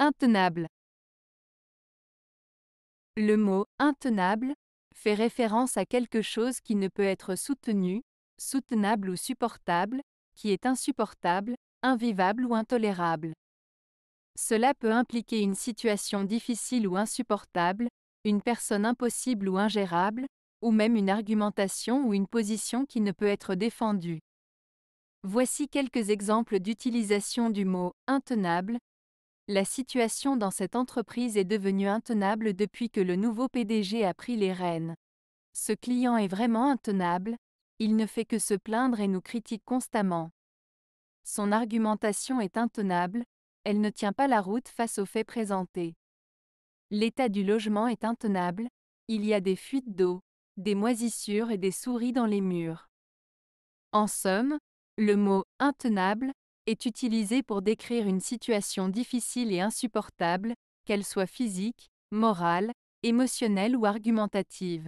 Intenable. Le mot intenable fait référence à quelque chose qui ne peut être soutenu, soutenable ou supportable, qui est insupportable, invivable ou intolérable. Cela peut impliquer une situation difficile ou insupportable, une personne impossible ou ingérable, ou même une argumentation ou une position qui ne peut être défendue. Voici quelques exemples d'utilisation du mot intenable la situation dans cette entreprise est devenue intenable depuis que le nouveau PDG a pris les rênes. Ce client est vraiment intenable, il ne fait que se plaindre et nous critique constamment. Son argumentation est intenable, elle ne tient pas la route face aux faits présentés. L'état du logement est intenable, il y a des fuites d'eau, des moisissures et des souris dans les murs. En somme, le mot intenable est utilisé pour décrire une situation difficile et insupportable, qu'elle soit physique, morale, émotionnelle ou argumentative.